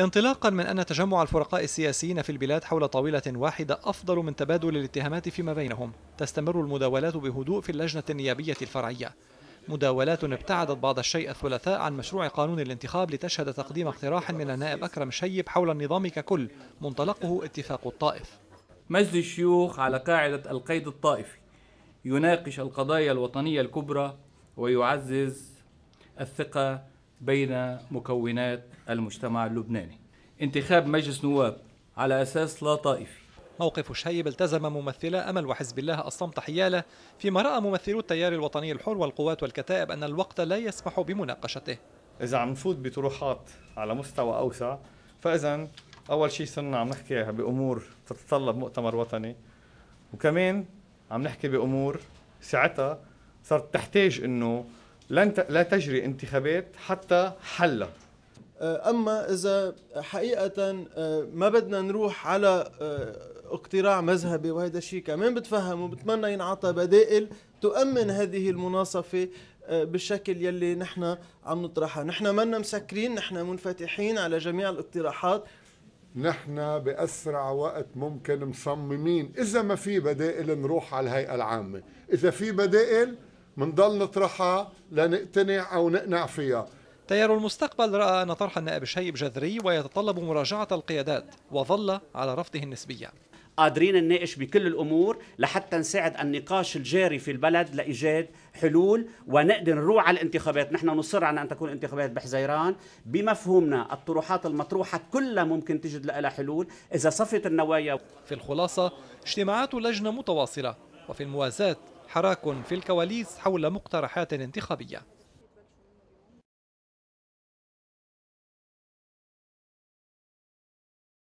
انطلاقا من أن تجمع الفرقاء السياسيين في البلاد حول طاولة واحدة أفضل من تبادل الاتهامات فيما بينهم تستمر المداولات بهدوء في اللجنة النيابية الفرعية مداولات ابتعدت بعض الشيء الثلاثاء عن مشروع قانون الانتخاب لتشهد تقديم اقتراح من النائب أكرم شيب حول النظام ككل منطلقه اتفاق الطائف مجلس الشيوخ على قاعدة القيد الطائفي يناقش القضايا الوطنية الكبرى ويعزز الثقة بين مكونات المجتمع اللبناني انتخاب مجلس نواب على أساس لا طائفي موقف شهيب التزم ممثلا أمل وحزب الله الصمت حيالة فيما رأى ممثلو التيار الوطني الحر والقوات والكتائب أن الوقت لا يسمح بمناقشته إذا عم نفوت بطروحات على مستوى أوسع فإذا أول شيء صرنا عم نحكي بأمور تتطلب مؤتمر وطني وكمان عم نحكي بأمور ساعتها صارت تحتاج إنه لن لا تجري انتخابات حتى حلها أه، اما اذا حقيقه أه، ما بدنا نروح على أه، اقتراع مذهبي وهذا الشيء كمان بتفهم وبتمنى ينعطى بدائل تؤمن هذه المناصفه بالشكل يلي نحن عم نطرحها نحن منا مسكرين نحن منفتحين على جميع الاقتراحات نحن بأسرع وقت ممكن مصممين إذا ما في بدائل نروح على الهيئة العامة إذا في بدائل منضل نطرحها لنقتنع أو نقنع فيها تيار المستقبل رأى أن طرح النائب شيب جذري ويتطلب مراجعة القيادات وظل على رفضه النسبية قادرين نناقش بكل الامور لحتى نساعد النقاش الجاري في البلد لايجاد حلول ونقدر نروح على الانتخابات، نحن نصر على ان تكون انتخابات بحزيران بمفهومنا الطروحات المطروحه كلها ممكن تجد لها حلول اذا صفت النوايا. في الخلاصه اجتماعات لجنه متواصله وفي الموازاه حراك في الكواليس حول مقترحات انتخابية